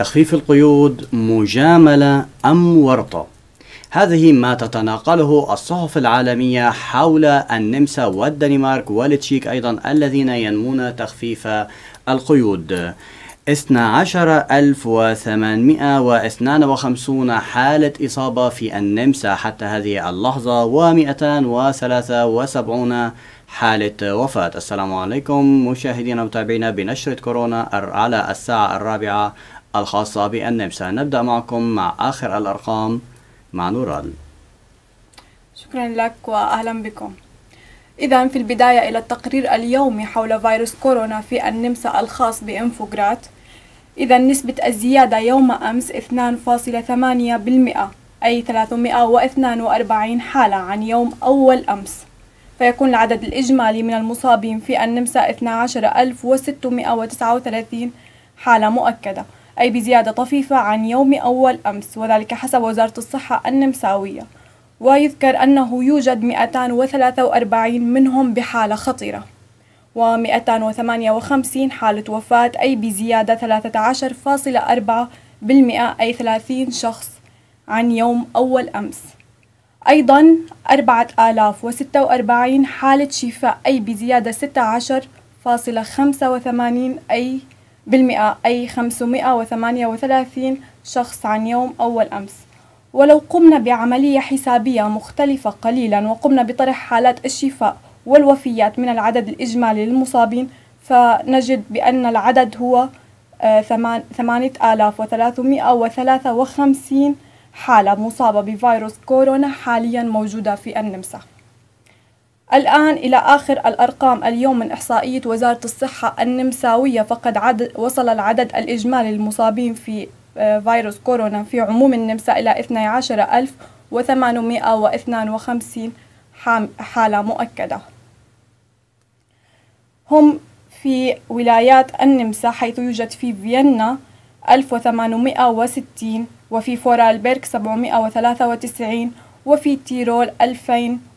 تخفيف القيود مجاملة أم ورطة هذه ما تتناقله الصحف العالمية حول النمسا والدنمارك والتشيك أيضا الذين ينمون تخفيف القيود 12852 حالة إصابة في النمسا حتى هذه اللحظة و273 حالة وفاة السلام عليكم مشاهدينا ومتابعينا بنشرة كورونا على الساعة الرابعة الخاصة بالنمسا نبدأ معكم مع آخر الأرقام مع نورال شكرا لك وأهلا بكم إذا في البداية إلى التقرير اليومي حول فيروس كورونا في النمسا الخاص بإنفوجرات إذا نسبة الزيادة يوم أمس 2.8% أي 342 حالة عن يوم أول أمس فيكون العدد الإجمالي من المصابين في النمسا 12639 حالة مؤكدة أي بزيادة طفيفة عن يوم أول أمس وذلك حسب وزارة الصحة النمساوية ويذكر أنه يوجد 243 منهم بحاله خطيره خطرة و258 حالة وفاة أي بزيادة 13.4% أي 30 شخص عن يوم أول أمس أيضا 4046 حالة شفاء أي بزيادة 16.85 أي بالمئة أي 538 شخص عن يوم أول أمس ولو قمنا بعملية حسابية مختلفة قليلا وقمنا بطرح حالات الشفاء والوفيات من العدد الإجمالي للمصابين فنجد بأن العدد هو 8353 آه، آلاف وثلاثمائة وثلاثة وخمسين حالة مصابة بفيروس كورونا حاليا موجودة في النمسا الآن إلى آخر الأرقام اليوم من إحصائية وزارة الصحة النمساوية فقد عدد وصل العدد الإجمالي للمصابين في آه، فيروس كورونا في عموم النمسا إلى 12852 حالة مؤكدة هم في ولايات النمسا حيث يوجد في فيينا 1860 وفي فورالبرغ 793 وفي تيرول 2000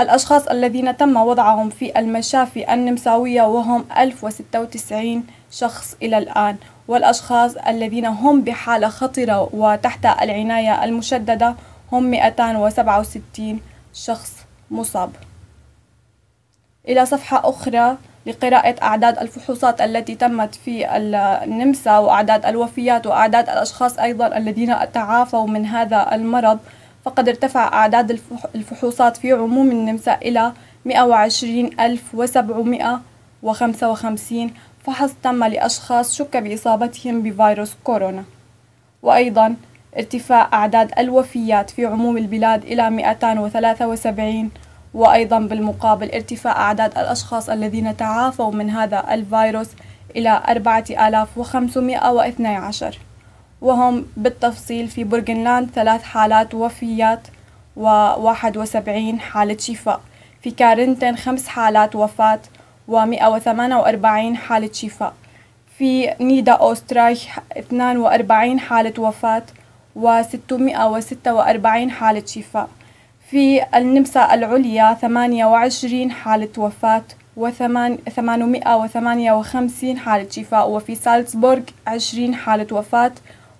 الأشخاص الذين تم وضعهم في المشافي النمساوية وهم 1096 شخص إلى الآن والأشخاص الذين هم بحالة خطرة وتحت العناية المشددة هم 267 شخص مصاب إلى صفحة أخرى لقراءة أعداد الفحوصات التي تمت في النمسا وأعداد الوفيات وأعداد الأشخاص أيضا الذين تعافوا من هذا المرض فقد ارتفع أعداد الفحوصات في عموم النمسا إلى 120755 فحص تم لأشخاص شك بإصابتهم بفيروس كورونا وأيضا ارتفاع أعداد الوفيات في عموم البلاد إلى 273 وأيضا بالمقابل ارتفاع أعداد الأشخاص الذين تعافوا من هذا الفيروس إلى 4512 وهم بالتفصيل في برجنلاند ثلاث حالات وفيات و71 حالة شفاء في كارنتن خمس حالات وفاة و148 حالة شفاء في نيدا أوسترايح 42 حالة وفاة و646 حالة شفاء في النمسا العليا 28 حالة وفاة و858 حالة شفاء وفي سالزبورغ 20 حالة وفاة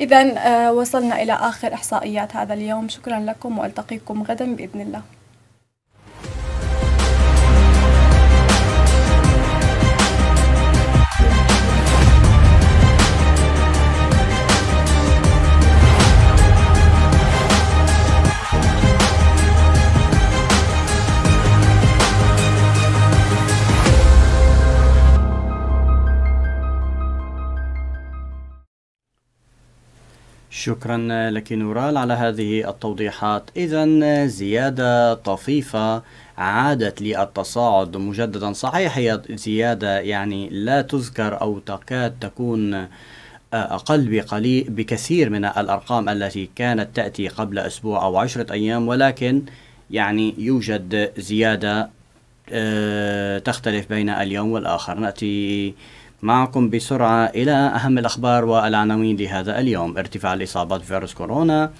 إذا آه، وصلنا إلى آخر إحصائيات هذا اليوم شكرا لكم وألتقيكم غدا بإذن الله شكرا لك نورال على هذه التوضيحات إذا زيادة طفيفة عادت للتصاعد مجددا صحيح هي زيادة يعني لا تذكر أو تكاد تكون أقل بقليل بكثير من الأرقام التي كانت تأتي قبل أسبوع أو عشرة أيام ولكن يعني يوجد زيادة آه، تختلف بين اليوم والآخر نأتي معكم بسرعة إلى أهم الأخبار والعناوين لهذا اليوم ارتفاع الإصابات بفيروس كورونا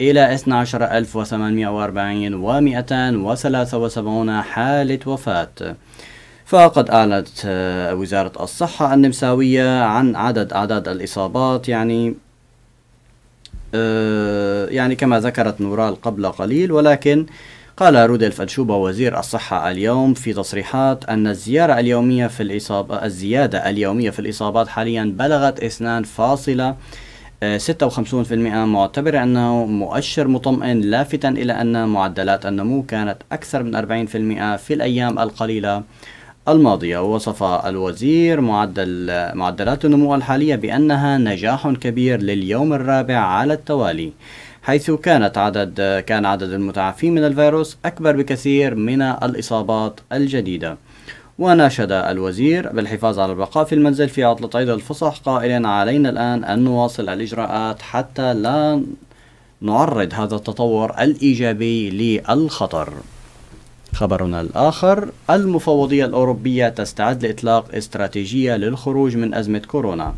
إلى 12840 و 273 حالة وفاة فقد أعلنت آه، وزارة الصحة النمساوية عن عدد أعداد الإصابات يعني آه، يعني كما ذكرت نورال قبل قليل ولكن قال رودلف أتشوبا وزير الصحة اليوم في تصريحات أن الزيارة اليومية في الإصابة الزيادة اليومية في الإصابات حاليا بلغت 2.56% آه، معتبر أنه مؤشر مطمئن لافتا إلى أن معدلات النمو كانت أكثر من 40% في الأيام القليلة الماضية وصف الوزير معدل معدلات النمو الحالية بأنها نجاح كبير لليوم الرابع على التوالي حيث كانت عدد كان عدد المتعافين من الفيروس أكبر بكثير من الإصابات الجديدة وناشد الوزير بالحفاظ على البقاء في المنزل في عطلة عيد الفصح قائلا علينا الآن أن نواصل الإجراءات حتى لا نعرض هذا التطور الإيجابي للخطر خبرنا الآخر المفوضية الأوروبية تستعد لإطلاق استراتيجية للخروج من أزمة كورونا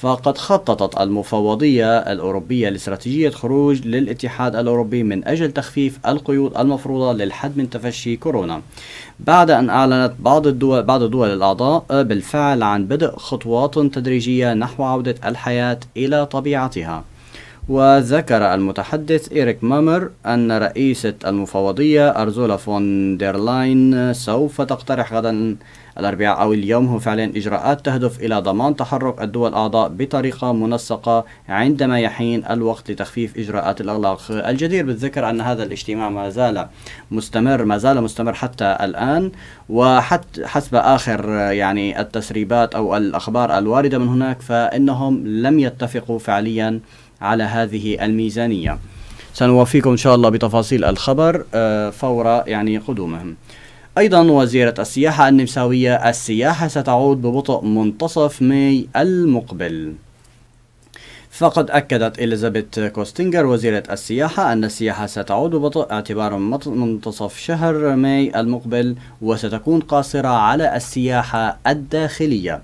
فقد خططت المفوضية الأوروبية لاستراتيجية خروج للاتحاد الأوروبي من أجل تخفيف القيود المفروضة للحد من تفشي كورونا بعد أن أعلنت بعض الدول, بعض الدول الأعضاء بالفعل عن بدء خطوات تدريجية نحو عودة الحياة إلى طبيعتها وذكر المتحدث إيريك مامر أن رئيسة المفوضية أرزولا فون ديرلاين سوف تقترح غدا الأربعاء أو اليوم هو فعلا إجراءات تهدف إلى ضمان تحرك الدول الأعضاء بطريقة منسقة عندما يحين الوقت لتخفيف إجراءات الإغلاق الجدير بالذكر أن هذا الاجتماع ما زال مستمر ما زال مستمر حتى الآن وحتى حسب آخر يعني التسريبات أو الأخبار الواردة من هناك فإنهم لم يتفقوا فعليا على هذه الميزانية سنوفيكم إن شاء الله بتفاصيل الخبر آه، فور يعني قدومهم أيضا وزيرة السياحة النمساوية السياحة ستعود ببطء منتصف ماي المقبل فقد أكدت إليزابيث كوستينجر وزيرة السياحة أن السياحة ستعود ببطء اعتبارا منتصف شهر ماي المقبل وستكون قاصرة على السياحة الداخلية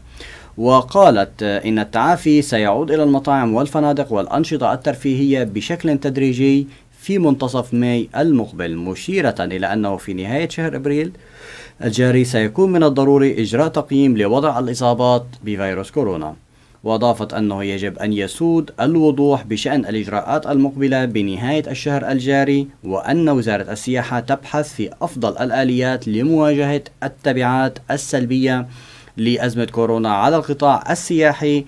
وقالت إن التعافي سيعود إلى المطاعم والفنادق والأنشطة الترفيهية بشكل تدريجي في منتصف ماي المقبل مشيرة إلى أنه في نهاية شهر أبريل الجاري سيكون من الضروري إجراء تقييم لوضع الإصابات بفيروس كورونا وأضافت أنه يجب أن يسود الوضوح بشأن الإجراءات المقبلة بنهاية الشهر الجاري وأن وزارة السياحة تبحث في أفضل الآليات لمواجهة التبعات السلبية لأزمة كورونا على القطاع السياحي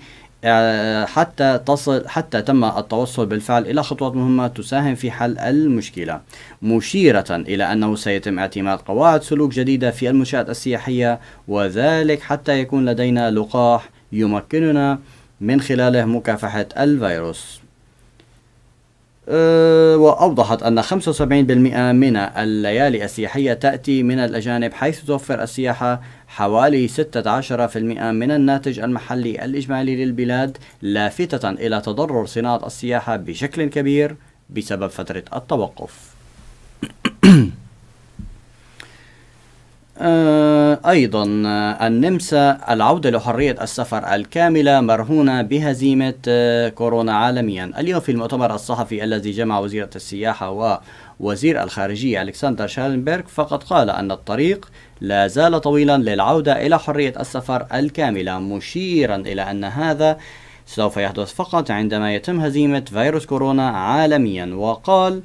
آه، حتى تصل حتى تم التوصل بالفعل إلى خطوات مهمة تساهم في حل المشكلة مشيرة إلى أنه سيتم اعتماد قواعد سلوك جديدة في المنشآت السياحية وذلك حتى يكون لدينا لقاح يمكننا من خلاله مكافحة الفيروس أه، وأوضحت أن 75% من الليالي السياحية تأتي من الأجانب حيث توفر السياحة حوالي 16% من الناتج المحلي الإجمالي للبلاد لافتة إلى تضرر صناعة السياحة بشكل كبير بسبب فترة التوقف آه، أيضا آه، النمسا العودة لحرية السفر الكاملة مرهونة بهزيمة آه، كورونا عالميا اليوم في المؤتمر الصحفي الذي جمع وزيرة السياحة ووزير الخارجية ألكسندر شالنبرغ فقد قال أن الطريق لا زال طويلا للعودة إلى حرية السفر الكاملة مشيرا إلى أن هذا سوف يحدث فقط عندما يتم هزيمة فيروس كورونا عالميا وقال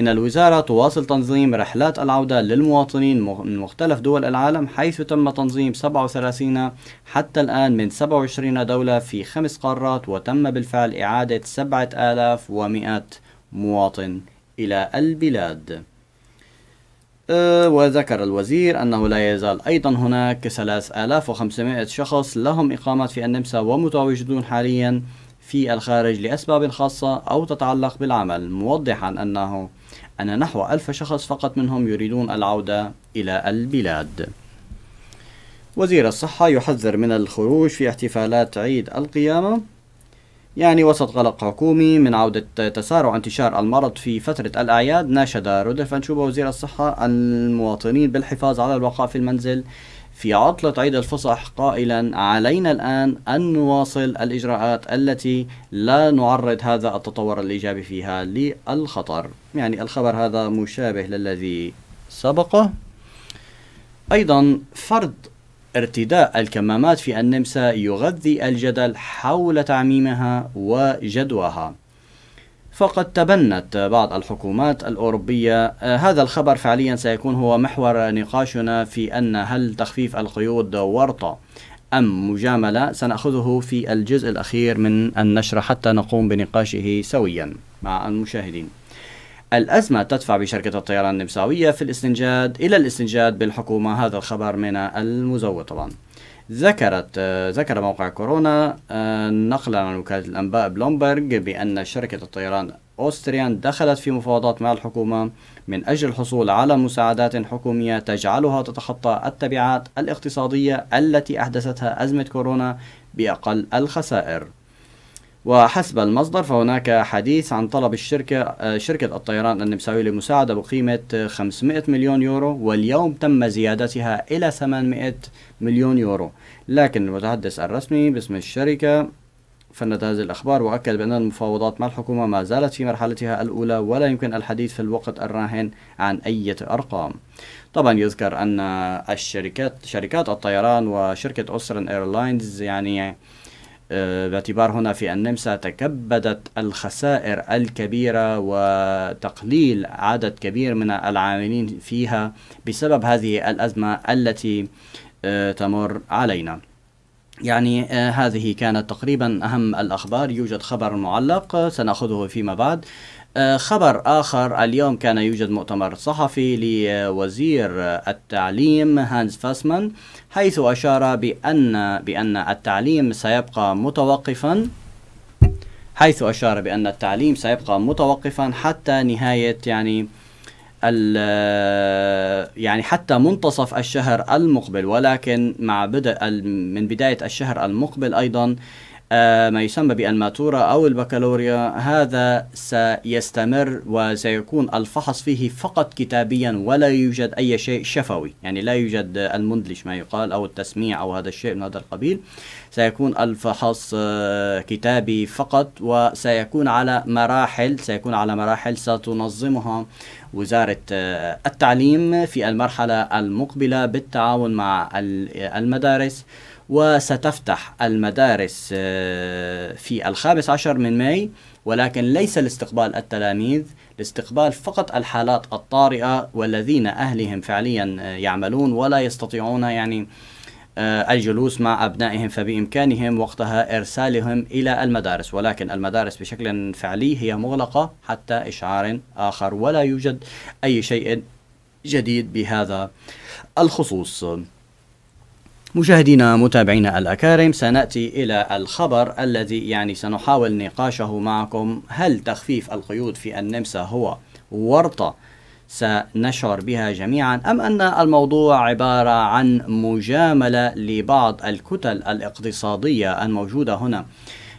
إن الوزارة تواصل تنظيم رحلات العودة للمواطنين من مختلف دول العالم حيث تم تنظيم 37 حتى الآن من 27 دولة في خمس قارات وتم بالفعل إعادة 7100 مواطن إلى البلاد أه، وذكر الوزير أنه لا يزال أيضا هناك 3500 شخص لهم إقامة في النمسا ومتواجدون حاليا في الخارج لأسباب خاصة أو تتعلق بالعمل موضحا أنه أن نحو ألف شخص فقط منهم يريدون العودة إلى البلاد وزير الصحة يحذر من الخروج في احتفالات عيد القيامة يعني وسط قلق حكومي من عودة تسارع انتشار المرض في فترة الأعياد ناشد رودلف أنشوبا وزير الصحة المواطنين بالحفاظ على الوقاء في المنزل في عطلة عيد الفصح قائلا علينا الآن أن نواصل الإجراءات التي لا نعرض هذا التطور الإيجابي فيها للخطر يعني الخبر هذا مشابه للذي سبقه أيضا فرض ارتداء الكمامات في النمسا يغذي الجدل حول تعميمها وجدواها فقد تبنت بعض الحكومات الأوروبية آه، هذا الخبر فعليا سيكون هو محور نقاشنا في أن هل تخفيف القيود ورطة أم مجاملة سنأخذه في الجزء الأخير من النشرة حتى نقوم بنقاشه سويا مع المشاهدين الأزمة تدفع بشركة الطيران النمساوية في الاستنجاد إلى الاستنجاد بالحكومة هذا الخبر من المزود طبعا ذكرت آه، ذكر موقع كورونا آه، نقلا عن وكالة الأنباء بلومبرج بأن شركة الطيران أوستريان دخلت في مفاوضات مع الحكومة من أجل الحصول على مساعدات حكومية تجعلها تتخطى التبعات الاقتصادية التي أحدثتها أزمة كورونا بأقل الخسائر وحسب المصدر فهناك حديث عن طلب الشركة آه، شركة الطيران النمساوية لمساعدة بقيمة 500 مليون يورو واليوم تم زيادتها إلى 800 مليون يورو لكن المتحدث الرسمي باسم الشركة فند هذه الأخبار وأكد بأن المفاوضات مع الحكومة ما زالت في مرحلتها الأولى ولا يمكن الحديث في الوقت الراهن عن أي أرقام طبعا يذكر أن الشركات شركات الطيران وشركة أوسترن إيرلاينز يعني باعتبار هنا في النمسا تكبدت الخسائر الكبيرة وتقليل عدد كبير من العاملين فيها بسبب هذه الأزمة التي آه، تمر علينا يعني آه، هذه كانت تقريبا أهم الأخبار يوجد خبر معلق سنأخذه فيما بعد آه، خبر آخر اليوم كان يوجد مؤتمر صحفي لوزير التعليم هانز فاسمان حيث أشار بأن بأن التعليم سيبقى متوقفا حيث أشار بأن التعليم سيبقى متوقفا حتى نهاية يعني يعني حتى منتصف الشهر المقبل ولكن مع بدء من بداية الشهر المقبل أيضا آه، ما يسمى بالماتورة أو البكالوريا هذا سيستمر وسيكون الفحص فيه فقط كتابيا ولا يوجد أي شيء شفوي يعني لا يوجد المندلش ما يقال أو التسميع أو هذا الشيء من هذا القبيل سيكون الفحص آه، كتابي فقط وسيكون على مراحل سيكون على مراحل ستنظمها وزارة آه، التعليم في المرحلة المقبلة بالتعاون مع المدارس وستفتح المدارس آه، في الخامس عشر من ماي ولكن ليس لاستقبال التلاميذ لاستقبال فقط الحالات الطارئة والذين أهلهم فعليا آه، يعملون ولا يستطيعون يعني آه، الجلوس مع أبنائهم فبإمكانهم وقتها إرسالهم إلى المدارس ولكن المدارس بشكل فعلي هي مغلقة حتى إشعار آخر ولا يوجد أي شيء جديد بهذا الخصوص مشاهدينا متابعينا الأكارم سنأتي إلى الخبر الذي يعني سنحاول نقاشه معكم هل تخفيف القيود في النمسا هو ورطة سنشعر بها جميعا أم أن الموضوع عبارة عن مجاملة لبعض الكتل الاقتصادية الموجودة هنا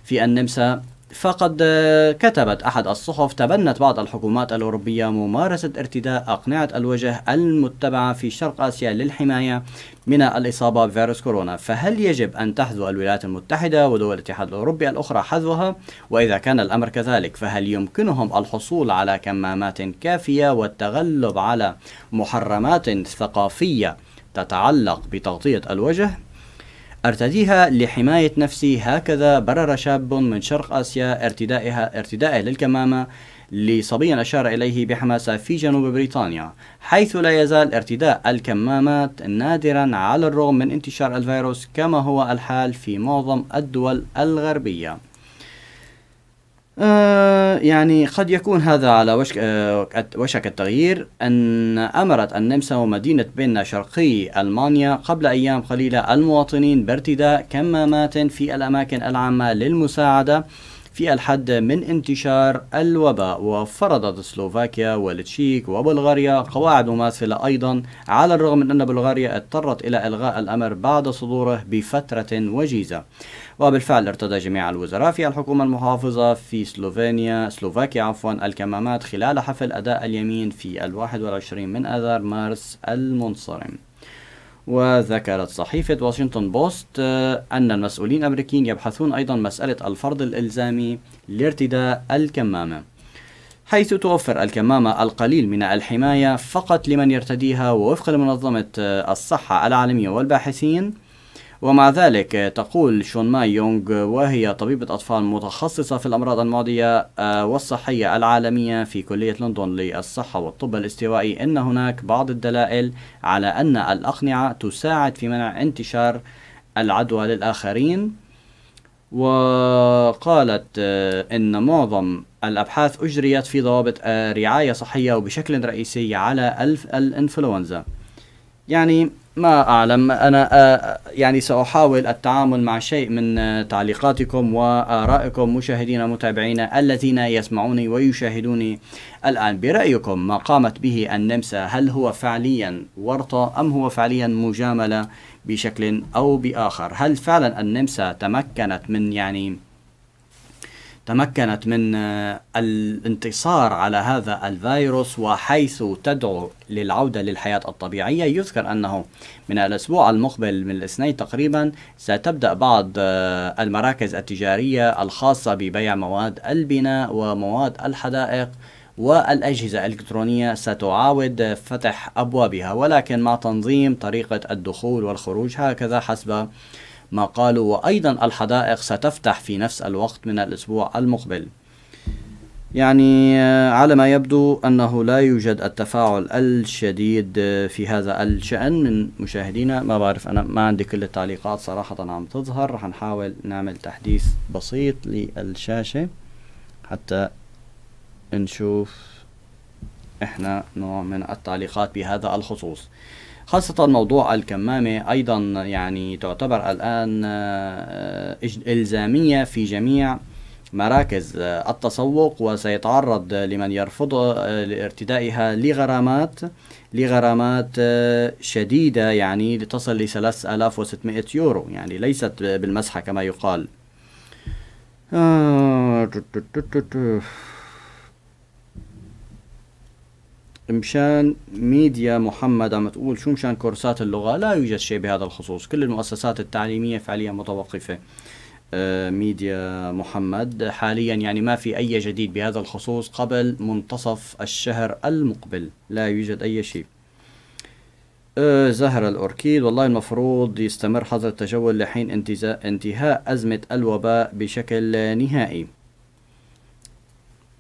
في النمسا فقد آه، كتبت أحد الصحف تبنت بعض الحكومات الأوروبية ممارسة ارتداء أقنعة الوجه المتبعة في شرق آسيا للحماية من الإصابة بفيروس كورونا فهل يجب أن تحذو الولايات المتحدة ودول الاتحاد الأوروبي الأخرى حذوها وإذا كان الأمر كذلك فهل يمكنهم الحصول على كمامات كافية والتغلب على محرمات ثقافية تتعلق بتغطية الوجه أرتديها لحماية نفسي هكذا برر شاب من شرق آسيا ارتدائها ارتدائه للكمامة لصبي أشار إليه بحماسة في جنوب بريطانيا حيث لا يزال ارتداء الكمامات نادرا على الرغم من انتشار الفيروس كما هو الحال في معظم الدول الغربية آه، يعني قد يكون هذا على وشك آه، وشك التغيير أن أمرت النمسا ومدينة بينا شرقي ألمانيا قبل أيام قليلة المواطنين بارتداء كمامات في الأماكن العامة للمساعدة في الحد من انتشار الوباء وفرضت سلوفاكيا والتشيك وبلغاريا قواعد مماثلة أيضا على الرغم من أن بلغاريا اضطرت إلى إلغاء الأمر بعد صدوره بفترة وجيزة وبالفعل ارتدى جميع الوزراء في الحكومة المحافظة في سلوفينيا سلوفاكيا عفوا الكمامات خلال حفل أداء اليمين في الواحد والعشرين من أذار مارس المنصرم وذكرت صحيفة واشنطن آه، بوست أن المسؤولين الأمريكيين يبحثون أيضا مسألة الفرض الإلزامي لارتداء الكمامة حيث توفر الكمامة القليل من الحماية فقط لمن يرتديها ووفقا لمنظمة آه، الصحة العالمية والباحثين ومع ذلك تقول شون ماي يونغ وهي طبيبة أطفال متخصصة في الأمراض المعدية آه، والصحية العالمية في كلية لندن للصحة والطب الاستوائي أن هناك بعض الدلائل على أن الأقنعة تساعد في منع انتشار العدوى للآخرين وقالت آه، أن معظم الأبحاث أجريت في ضوابط آه، رعاية صحية وبشكل رئيسي على الإنفلونزا يعني ما أعلم أنا آه، يعني سأحاول التعامل مع شيء من آه، تعليقاتكم وآرائكم مشاهدينا متابعين الذين يسمعوني ويشاهدوني الآن برأيكم ما قامت به النمسا هل هو فعليا ورطة أم هو فعليا مجاملة بشكل أو بآخر هل فعلا النمسا تمكنت من يعني تمكنت من آه، الانتصار على هذا الفيروس وحيث تدعو للعودة للحياة الطبيعية يذكر أنه من الأسبوع المقبل من الاثنين تقريبا ستبدأ بعض آه، المراكز التجارية الخاصة ببيع مواد البناء ومواد الحدائق والأجهزة الإلكترونية ستعاود فتح أبوابها ولكن مع تنظيم طريقة الدخول والخروج هكذا حسب ما قالوا وأيضا الحدائق ستفتح في نفس الوقت من الأسبوع المقبل يعني آه، على ما يبدو أنه لا يوجد التفاعل الشديد آه، في هذا الشأن من مشاهدينا ما بعرف أنا ما عندي كل التعليقات صراحة عم تظهر رح نحاول نعمل تحديث بسيط للشاشة حتى نشوف إحنا نوع من التعليقات بهذا الخصوص خاصة موضوع الكمامة أيضا يعني تعتبر الآن آه، إلزامية في جميع مراكز آه، التسوق وسيتعرض لمن يرفض آه، ارتدائها لغرامات لغرامات شديدة يعني لتصل ل 3600 يورو يعني ليست بالمسحة كما يقال مشان ميديا محمد عم تقول شو مشان كورسات اللغة لا يوجد شيء بهذا الخصوص كل المؤسسات التعليمية فعليا متوقفة آه، ميديا محمد حاليا يعني ما في أي جديد بهذا الخصوص قبل منتصف الشهر المقبل لا يوجد أي شيء آه، زهر الأوركيد والله المفروض يستمر حظر التجول لحين انتهاء أزمة الوباء بشكل نهائي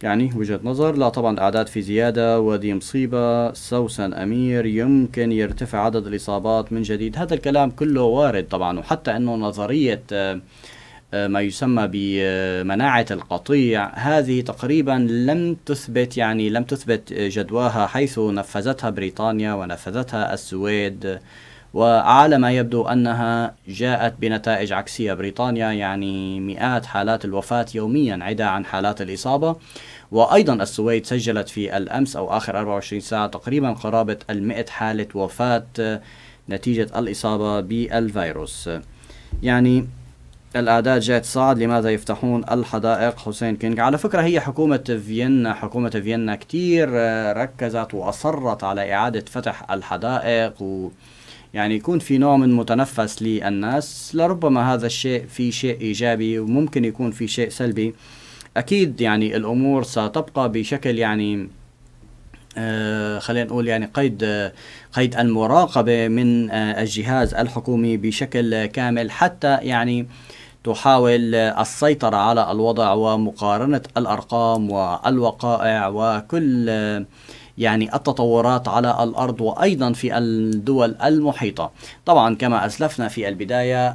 يعني وجهة نظر لا طبعا الأعداد في زيادة ودي مصيبة سوسن أمير يمكن يرتفع عدد الإصابات من جديد هذا الكلام كله وارد طبعا وحتى أنه نظرية آه، آه، ما يسمى بمناعة القطيع هذه تقريبا لم تثبت يعني لم تثبت جدواها حيث نفذتها بريطانيا ونفذتها السويد وعلى ما يبدو أنها جاءت بنتائج عكسية بريطانيا يعني مئات حالات الوفاة يوميا عدا عن حالات الإصابة وأيضا السويد سجلت في الأمس أو آخر 24 ساعة تقريبا قرابة المئة حالة وفاة نتيجة الإصابة بالفيروس يعني الأعداد جاءت تصعد لماذا يفتحون الحدائق حسين كينج على فكرة هي حكومة فيينا حكومة فيينا كتير آه، ركزت وأصرت على إعادة فتح الحدائق و يعني يكون في نوع من متنفس للناس لربما هذا الشيء في شيء إيجابي وممكن يكون في شيء سلبي أكيد يعني الأمور ستبقى بشكل يعني آه خلينا نقول يعني قيد آه قيد المراقبة من آه الجهاز الحكومي بشكل كامل حتى يعني تحاول آه، السيطرة على الوضع ومقارنة الأرقام والوقائع وكل آه، يعني التطورات على الأرض وأيضا في الدول المحيطة طبعا كما أسلفنا في البداية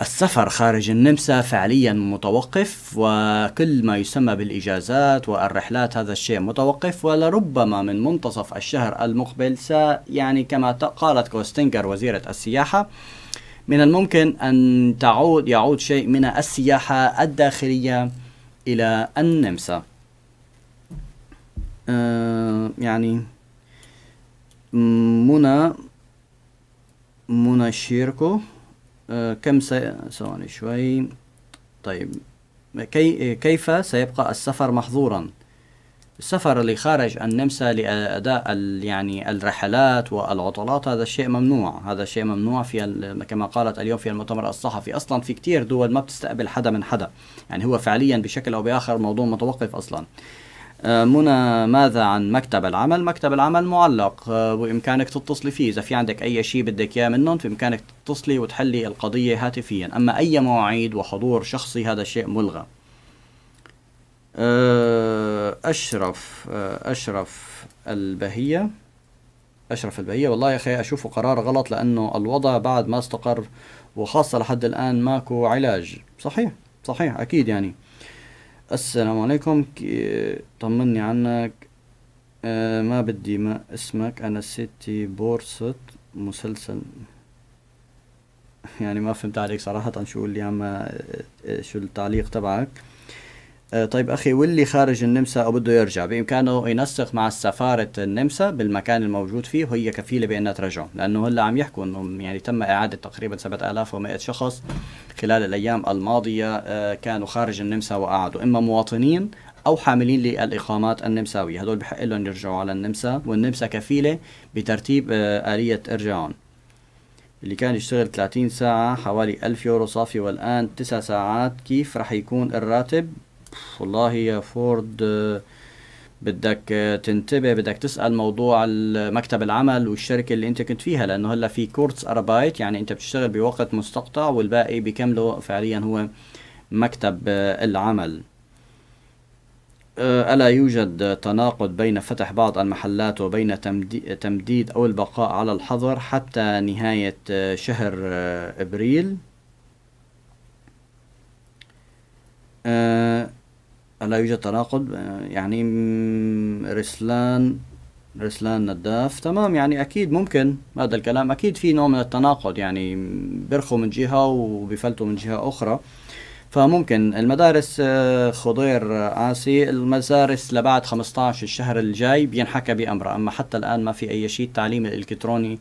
السفر خارج النمسا فعليا متوقف وكل ما يسمى بالإجازات والرحلات هذا الشيء متوقف ولربما من منتصف الشهر المقبل س يعني كما قالت كوستينجر وزيرة السياحة من الممكن أن تعود يعود شيء من السياحة الداخلية إلى النمسا آه، يعني منى منى شيركو آه، كم سي... ثواني شوي طيب كي... كيف سيبقى السفر محظورا السفر لخارج النمسا لأداء ال... يعني الرحلات والعطلات هذا الشيء ممنوع هذا الشيء ممنوع في ال... كما قالت اليوم في المؤتمر الصحفي أصلا في كتير دول ما بتستقبل حدا من حدا يعني هو فعليا بشكل أو بآخر موضوع متوقف أصلا آه آه، منى ماذا عن مكتب العمل مكتب العمل معلق بإمكانك آه، تتصلي فيه إذا في عندك أي شيء بدك إياه منهم بإمكانك تتصلي وتحلي القضية هاتفيا أما أي مواعيد وحضور شخصي هذا شيء ملغى آه، أشرف أشرف البهية أشرف البهية والله يا أخي أشوفه قرار غلط لأنه الوضع بعد ما استقر وخاصة لحد الآن ماكو علاج صحيح صحيح أكيد يعني السلام عليكم كي طمني عنك أه ما بدي ما اسمك انا ستي بورصة مسلسل يعني ما فهمت عليك صراحة شو اللي عم آه، آه، شو التعليق تبعك آه، طيب أخي واللي خارج النمسا أو بده يرجع بإمكانه ينسق مع سفارة النمسا بالمكان الموجود فيه وهي كفيلة بأنها ترجعه لأنه هلأ عم يحكوا أنه يعني تم إعادة تقريبا 7100 شخص خلال الأيام الماضية آه، كانوا خارج النمسا وقعدوا إما مواطنين او حاملين للاقامات النمساويه هدول بحق لهم يرجعوا على النمسا والنمسا كفيله بترتيب آه، اليه ارجاعهم اللي كان يشتغل 30 ساعة حوالي 1000 يورو صافي والآن 9 ساعات كيف رح يكون الراتب والله يا فورد بدك تنتبه بدك تسال موضوع مكتب العمل والشركه اللي انت كنت فيها لانه هلا في كورتس اربايت يعني انت بتشتغل بوقت مستقطع والباقي بكمله فعليا هو مكتب العمل أه، ألا يوجد تناقض بين فتح بعض المحلات وبين تمديد أو البقاء على الحظر حتى نهاية شهر أه، أبريل أه لا يوجد تناقض يعني رسلان رسلان نداف تمام يعني اكيد ممكن هذا الكلام اكيد في نوع من التناقض يعني بيرخوا من جهه وبيفلتوا من جهه اخرى فممكن المدارس آه، خضير عاسي آه، المدارس لبعد 15 الشهر الجاي بينحكى بامرها اما حتى الان ما في اي شيء التعليم الالكتروني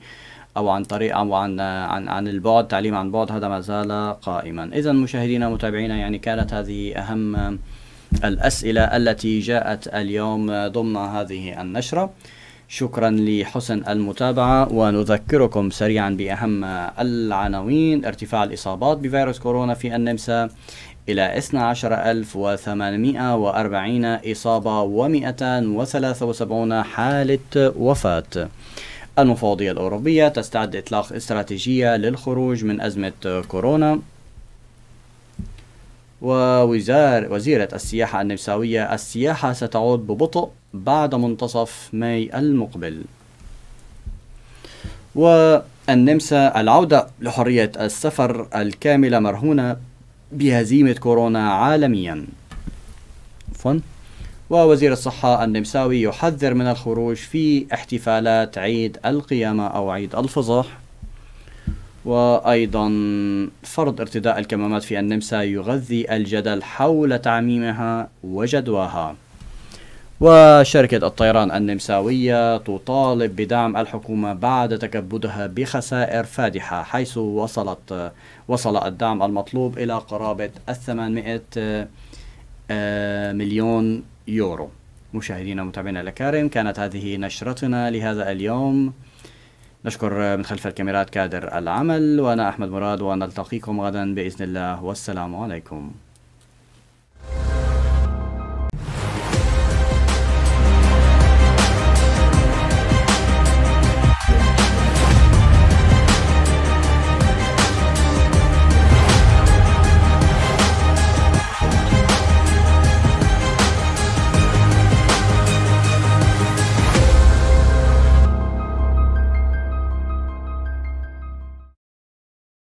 او عن طريق او عن آه، عن عن البعد تعليم عن بعد هذا ما زال قائما اذا مشاهدينا متابعينا يعني كانت هذه اهم الأسئلة التي جاءت اليوم ضمن هذه النشرة شكرا لحسن المتابعة ونذكركم سريعا بأهم العناوين ارتفاع الإصابات بفيروس كورونا في النمسا إلى 12840 إصابة و273 حالة وفاة المفوضية الأوروبية تستعد إطلاق استراتيجية للخروج من أزمة كورونا ووزارة وزيرة السياحة النمساوية السياحة ستعود ببطء بعد منتصف ماي المقبل والنمسا العودة لحرية السفر الكاملة مرهونة بهزيمة كورونا عالميا عفوا ووزير الصحة النمساوي يحذر من الخروج في احتفالات عيد القيامة أو عيد الفصح وأيضا فرض ارتداء الكمامات في النمسا يغذي الجدل حول تعميمها وجدواها وشركة الطيران النمساوية تطالب بدعم الحكومة بعد تكبدها بخسائر فادحة حيث وصلت وصل الدعم المطلوب إلى قرابة 800 آه، مليون يورو مشاهدينا متابعينا الأكارم كانت هذه نشرتنا لهذا اليوم نشكر من خلف الكاميرات كادر العمل وأنا أحمد مراد ونلتقيكم غدا بإذن الله والسلام عليكم